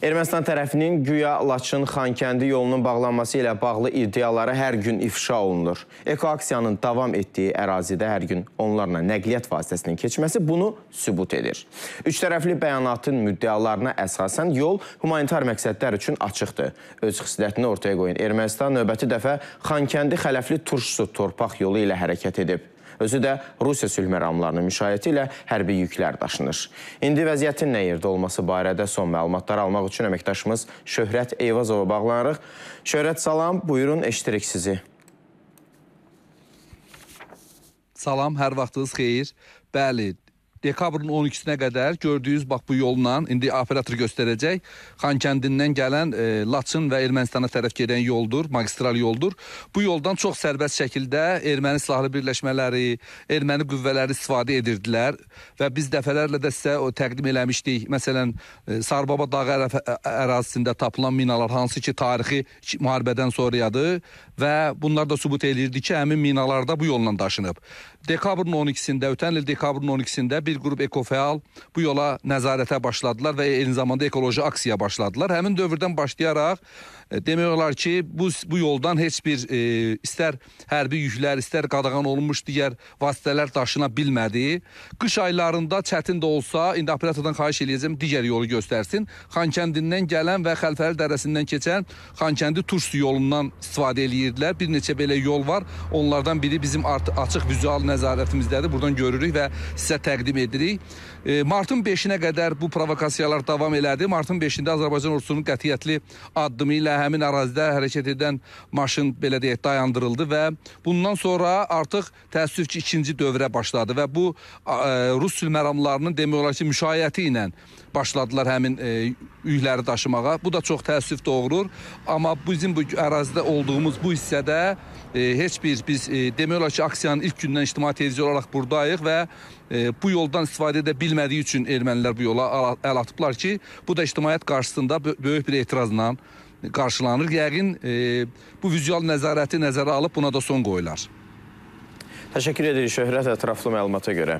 Ermənistan tərəfinin güya Laçın-Xankəndi yolunun bağlanması ilə bağlı iddiaları hər gün ifşa olunur. Ekoaksiyanın davam etdiyi ərazidə hər gün onlarla nəqliyyat vasitəsinin keçməsi bunu sübut edir. Üç tərəfli bəyanatın müddialarına əsasən yol humanitar məqsədlər üçün açıqdır. Öz xislətini ortaya qoyun. Ermənistan növbəti dəfə Xankəndi-Xələfli turşusu torpaq yolu ilə hərəkət edib. Özü də Rusiya sülh məramlarının müşayiəti ilə hərbi yüklər daşınır. İndi vəziyyətin nə yerdə olması barədə son məlumatlar almaq üçün qurğuçu əməkdaşımız Şöhrət Eyvazova bağlanarıq. Şöhrət, salam, buyurun, eşitirik sizi. Salam, hər vaxtınız xeyir. Bəli, dekabrın 12-sinə qədər gördüyünüz bax bu yolla indi operator göstərəcək. Xankəndindən gələn e, Laçın və Ermənistana tərəf gedən yoldur, magistral yoldur. Bu yoldan çox sərbəst şəkildə erməni silahlı birləşmələri, erməni qüvvələri istifadə edirdilər və biz dəfələrlə də sizə o təqdim eləmişdik. Məsələn, e, Sarbaba dağı ərazisində tapılan minalar hansı ki, tarixi müharibədən sonrayadır və bunlar da sübut eləyirdi ki, həmin minalarda bu yolla daşınıb. Dekabrın 12-sində, ötən il dekabrın 12-sində bir qrup ekofəal bu yola nəzarətə başladılar və eyni zamanda ekoloji aksiyaya başladılar. Həmin dövrdən başlayaraq e, demək olar ki, bu bu yoldan heç bir e, istər hərbi yüklər, istər qadağan olunmuş digər vasitələr daşına bilmədi. Qış aylarında çətin də olsa, indi operatordan xahiş eləyəcəm digər yolu göstərsin. Xankəndindən gələn və Xəlfəli dərəsindən keçən Xankəndi Turşu yolundan istifadə eləyirdilər. Bir neçə belə yol var. Onlardan biri bizim açıq vizual nəzarətimizdədir. Buradan görürük və sizə təqdim edirik. E, martın 5-nə qədər bu provokasiyalar davam elədi. Martın 5-də Azərbaycan ordusunun qətiyyətli addımı ilə həmin ərazidə hərəkət edən maşın belə deyək dayandırıldı və bundan sonra artıq təəssüf ki, ikinci dövrə başladı və bu e, Rus sülh məramlarının demək olar ki, müşayiəti ilə başladılar həmin e, yükləri daşımağa. Bu da çox təəssüf doğurur. Amma bizim bu ərazidə olduğumuz bu hissədə e, heç bir biz e, demək olar ki, aksiyanın ilk gündən ictimai televizor olaraq buradayıq və e, bu yoldan istifadə edə bilmədiyi üçün ermənilər bu yola əl atıblar ki, bu da ictimaiyyət qarşısında böyük bir etirazla qarşılanır. Yəqin e, bu vizual nəzarəti nəzərə alıb buna da son qoyular. Təşəkkür edirik Şöhrət ətraflı məlumata görə.